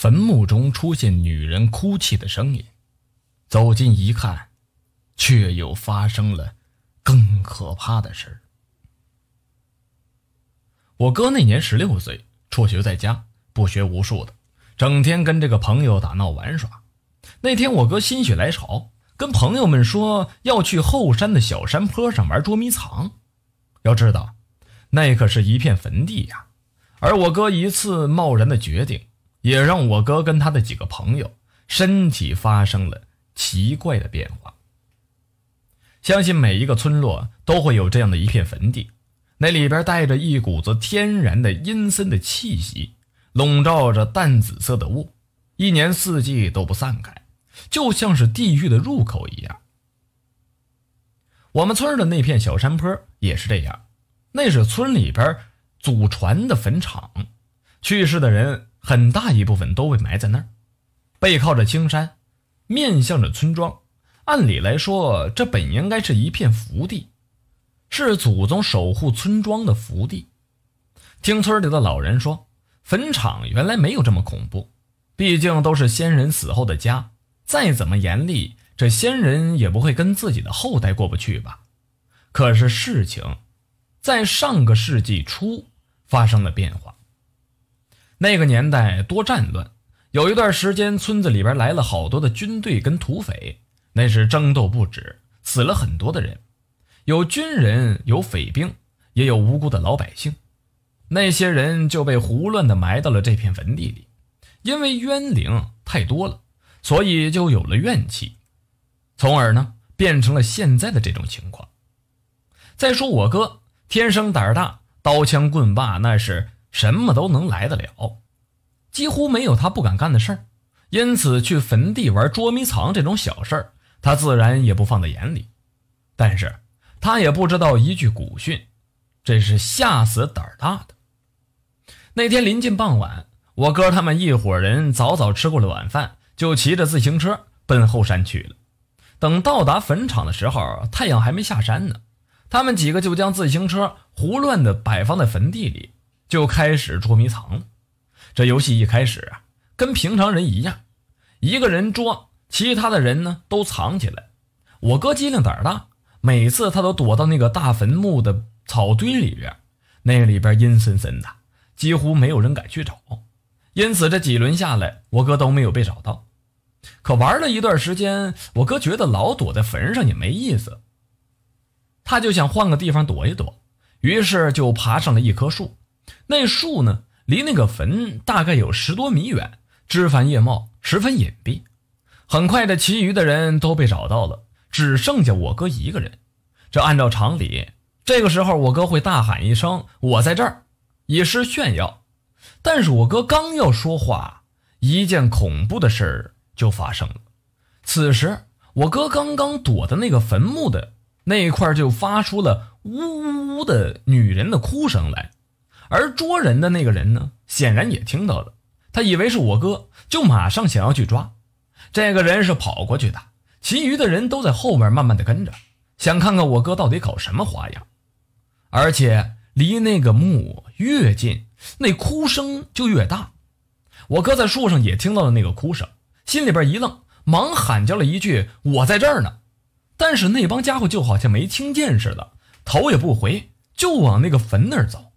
坟墓中出现女人哭泣的声音，走近一看，却又发生了更可怕的事。我哥那年十六岁，辍学在家，不学无术的，整天跟这个朋友打闹玩耍。那天我哥心血来潮，跟朋友们说要去后山的小山坡上玩捉迷藏。要知道，那可是一片坟地呀！而我哥一次贸然的决定。也让我哥跟他的几个朋友身体发生了奇怪的变化。相信每一个村落都会有这样的一片坟地，那里边带着一股子天然的阴森的气息，笼罩着淡紫色的雾，一年四季都不散开，就像是地狱的入口一样。我们村的那片小山坡也是这样，那是村里边祖传的坟场，去世的人。很大一部分都被埋在那儿，背靠着青山，面向着村庄。按理来说，这本应该是一片福地，是祖宗守护村庄的福地。听村里的老人说，坟场原来没有这么恐怖。毕竟都是先人死后的家，再怎么严厉，这先人也不会跟自己的后代过不去吧？可是事情在上个世纪初发生了变化。那个年代多战乱，有一段时间，村子里边来了好多的军队跟土匪，那是争斗不止，死了很多的人，有军人，有匪兵，也有无辜的老百姓，那些人就被胡乱的埋到了这片坟地里，因为冤灵太多了，所以就有了怨气，从而呢变成了现在的这种情况。再说我哥天生胆大，刀枪棍棒那是。什么都能来得了，几乎没有他不敢干的事儿，因此去坟地玩捉迷藏这种小事儿，他自然也不放在眼里。但是他也不知道一句古训，这是吓死胆儿大的。那天临近傍晚，我哥他们一伙人早早吃过了晚饭，就骑着自行车奔后山去了。等到达坟场的时候，太阳还没下山呢，他们几个就将自行车胡乱的摆放在坟地里。就开始捉迷藏了。这游戏一开始啊，跟平常人一样，一个人捉，其他的人呢都藏起来。我哥机灵胆大，每次他都躲到那个大坟墓的草堆里边，那里边阴森森的，几乎没有人敢去找。因此这几轮下来，我哥都没有被找到。可玩了一段时间，我哥觉得老躲在坟上也没意思，他就想换个地方躲一躲，于是就爬上了一棵树。那树呢，离那个坟大概有十多米远，枝繁叶茂，十分隐蔽。很快的，其余的人都被找到了，只剩下我哥一个人。这按照常理，这个时候我哥会大喊一声：“我在这儿！”以示炫耀。但是我哥刚要说话，一件恐怖的事儿就发生了。此时，我哥刚刚躲的那个坟墓的那块就发出了呜呜呜的女人的哭声来。而捉人的那个人呢，显然也听到了，他以为是我哥，就马上想要去抓。这个人是跑过去的，其余的人都在后面慢慢的跟着，想看看我哥到底搞什么花样。而且离那个墓越近，那哭声就越大。我哥在树上也听到了那个哭声，心里边一愣，忙喊叫了一句：“我在这儿呢！”但是那帮家伙就好像没听见似的，头也不回，就往那个坟那儿走。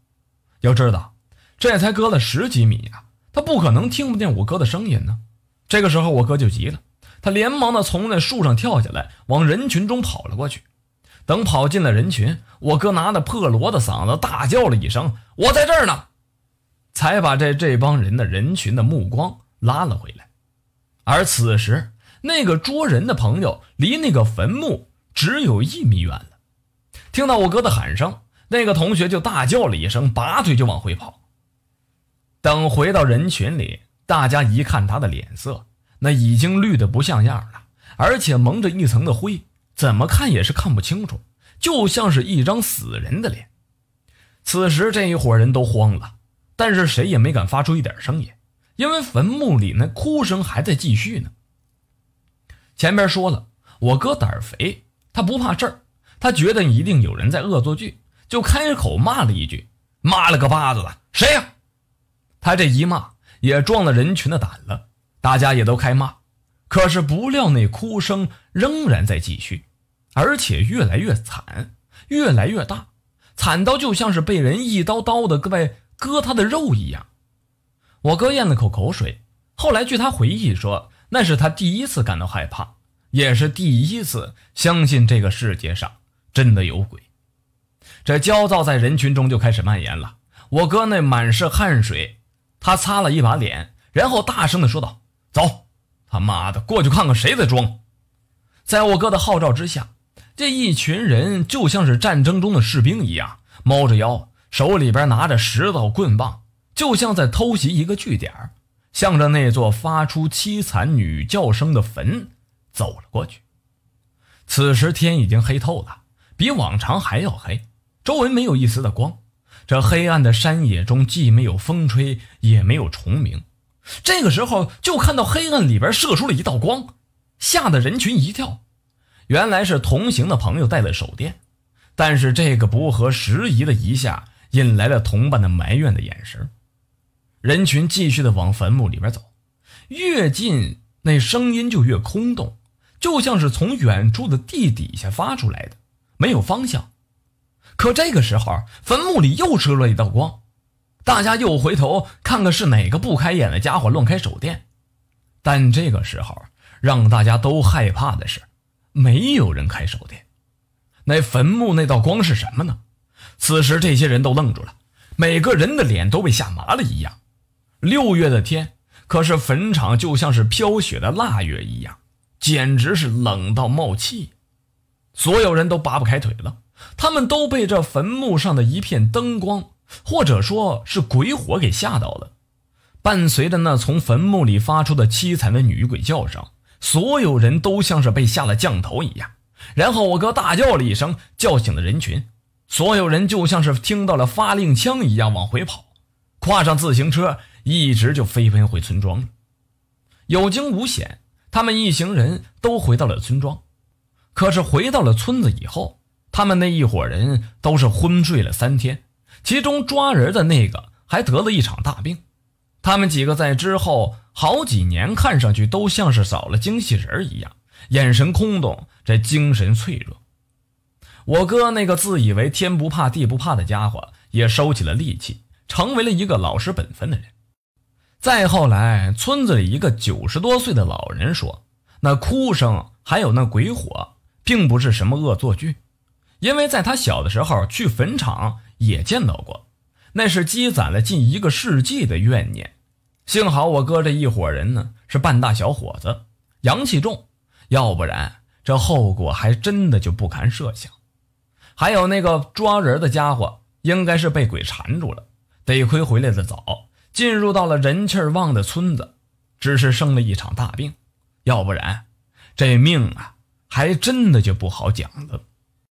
要知道，这才隔了十几米啊，他不可能听不见我哥的声音呢。这个时候，我哥就急了，他连忙的从那树上跳下来，往人群中跑了过去。等跑进了人群，我哥拿着破锣的嗓子大叫了一声：“我在这儿呢！”才把这这帮人的人群的目光拉了回来。而此时，那个捉人的朋友离那个坟墓只有一米远了，听到我哥的喊声。那个同学就大叫了一声，拔腿就往回跑。等回到人群里，大家一看他的脸色，那已经绿的不像样了，而且蒙着一层的灰，怎么看也是看不清楚，就像是一张死人的脸。此时这一伙人都慌了，但是谁也没敢发出一点声音，因为坟墓里那哭声还在继续呢。前面说了，我哥胆肥，他不怕事儿，他觉得一定有人在恶作剧。就开口骂了一句：“妈了个巴子的，谁呀？”他这一骂也壮了人群的胆了，大家也都开骂。可是不料那哭声仍然在继续，而且越来越惨，越来越大，惨到就像是被人一刀刀的在割他的肉一样。我哥咽了口口水，后来据他回忆说，那是他第一次感到害怕，也是第一次相信这个世界上真的有鬼。这焦躁在人群中就开始蔓延了。我哥那满是汗水，他擦了一把脸，然后大声地说道：“走，他妈的，过去看看谁在装！”在我哥的号召之下，这一群人就像是战争中的士兵一样，猫着腰，手里边拿着石头、棍棒，就像在偷袭一个据点，向着那座发出凄惨女叫声的坟走了过去。此时天已经黑透了，比往常还要黑。周围没有一丝的光，这黑暗的山野中既没有风吹，也没有虫鸣。这个时候，就看到黑暗里边射出了一道光，吓得人群一跳。原来是同行的朋友带了手电，但是这个不合时宜的一下，引来了同伴的埋怨的眼神。人群继续的往坟墓里边走，越近那声音就越空洞，就像是从远处的地底下发出来的，没有方向。可这个时候，坟墓里又出了一道光，大家又回头看看是哪个不开眼的家伙乱开手电。但这个时候让大家都害怕的是，没有人开手电。那坟墓那道光是什么呢？此时这些人都愣住了，每个人的脸都被吓麻了一样。六月的天，可是坟场就像是飘雪的腊月一样，简直是冷到冒气，所有人都拔不开腿了。他们都被这坟墓上的一片灯光，或者说是鬼火，给吓到了。伴随着那从坟墓里发出的凄惨的女鬼叫声，所有人都像是被下了降头一样。然后我哥大叫了一声，叫醒了人群。所有人就像是听到了发令枪一样，往回跑，跨上自行车，一直就飞奔回村庄了。有惊无险，他们一行人都回到了村庄。可是回到了村子以后。他们那一伙人都是昏睡了三天，其中抓人的那个还得了一场大病。他们几个在之后好几年看上去都像是少了精气神一样，眼神空洞，这精神脆弱。我哥那个自以为天不怕地不怕的家伙也收起了戾气，成为了一个老实本分的人。再后来，村子里一个九十多岁的老人说，那哭声还有那鬼火，并不是什么恶作剧。因为在他小的时候去坟场也见到过，那是积攒了近一个世纪的怨念。幸好我哥这一伙人呢是半大小伙子，阳气重，要不然这后果还真的就不堪设想。还有那个抓人的家伙，应该是被鬼缠住了，得亏回来的早，进入到了人气旺的村子，只是生了一场大病，要不然这命啊还真的就不好讲了。